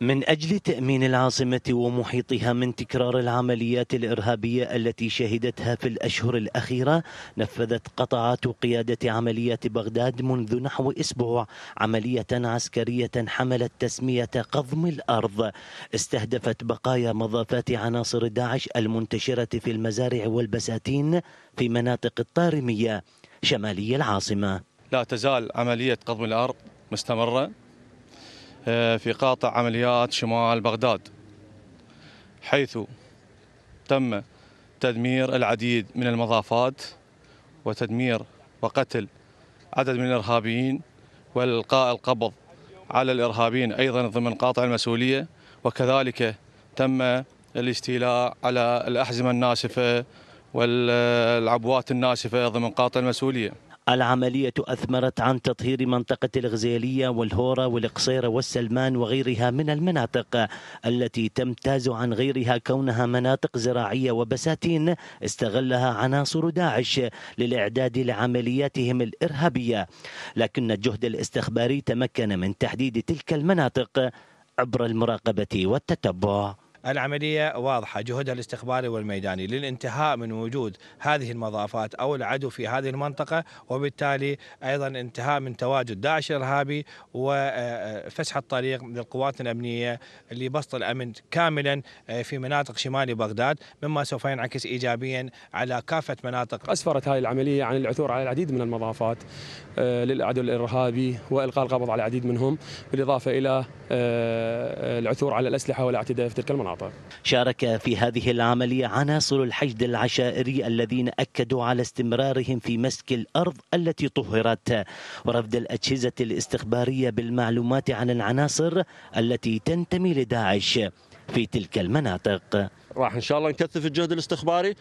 من أجل تأمين العاصمة ومحيطها من تكرار العمليات الإرهابية التي شهدتها في الأشهر الأخيرة نفذت قطعات قيادة عمليات بغداد منذ نحو أسبوع عملية عسكرية حملت تسمية قضم الأرض استهدفت بقايا مضافات عناصر داعش المنتشرة في المزارع والبساتين في مناطق الطارمية شمالي العاصمة لا تزال عملية قضم الأرض مستمرة آه، في قاطع عمليات شمال بغداد حيث تم تدمير العديد من المضافات وتدمير وقتل عدد من الارهابيين والقاء القبض على الارهابيين ايضا ضمن قاطع المسؤوليه وكذلك تم الاستيلاء على الاحزمه الناسفه والعبوات الناشفة من قاطع المسؤولية العملية أثمرت عن تطهير منطقة الغزيلية والهورة والقصيرة والسلمان وغيرها من المناطق التي تمتاز عن غيرها كونها مناطق زراعية وبساتين استغلها عناصر داعش للإعداد لعملياتهم الإرهابية لكن الجهد الاستخباري تمكن من تحديد تلك المناطق عبر المراقبة والتتبع العملية واضحة جهدها الاستخباري والميداني للانتهاء من وجود هذه المضافات أو العدو في هذه المنطقة وبالتالي أيضا انتهاء من تواجد داعش الإرهابي وفسح آه، آه، الطريق للقوات الأمنية لبسط الأمن كاملا آه، في مناطق شمال بغداد مما سوف ينعكس إيجابيا على كافة مناطق أسفرت هذه العملية عن العثور على العديد من المضافات للعدو الإرهابي وإلقاء القبض على العديد منهم بالإضافة إلى العثور على الأسلحة والاعتداء في تلك المناطق المناطق شارك في هذه العملية عناصر الحشد العشائري الذين أكدوا على استمرارهم في مسك الأرض التي طهرت ورفض الأجهزة الاستخبارية بالمعلومات عن العناصر التي تنتمي لداعش في تلك المناطق راح ان شاء الله نكثف الجهد الاستخباري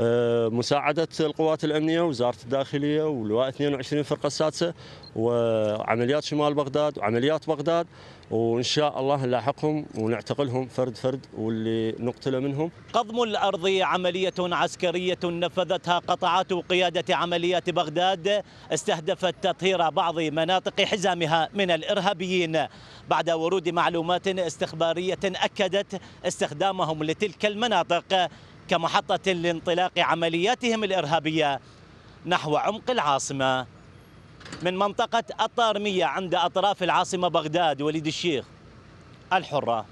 آه، مساعدة القوات الأمنية وزارة الداخلية ولواء 22 فرقة السادسة وعمليات شمال بغداد وعمليات بغداد وان شاء الله نلاحقهم ونعتقلهم فرد فرد واللي نقتله منهم. قضم الارض عمليه عسكريه نفذتها قطعات قياده عمليات بغداد استهدفت تطهير بعض مناطق حزامها من الارهابيين بعد ورود معلومات استخباريه اكدت استخدامهم لتلك المناطق كمحطه لانطلاق عملياتهم الارهابيه نحو عمق العاصمه. من منطقة الطارمية عند أطراف العاصمة بغداد وليد الشيخ الحرة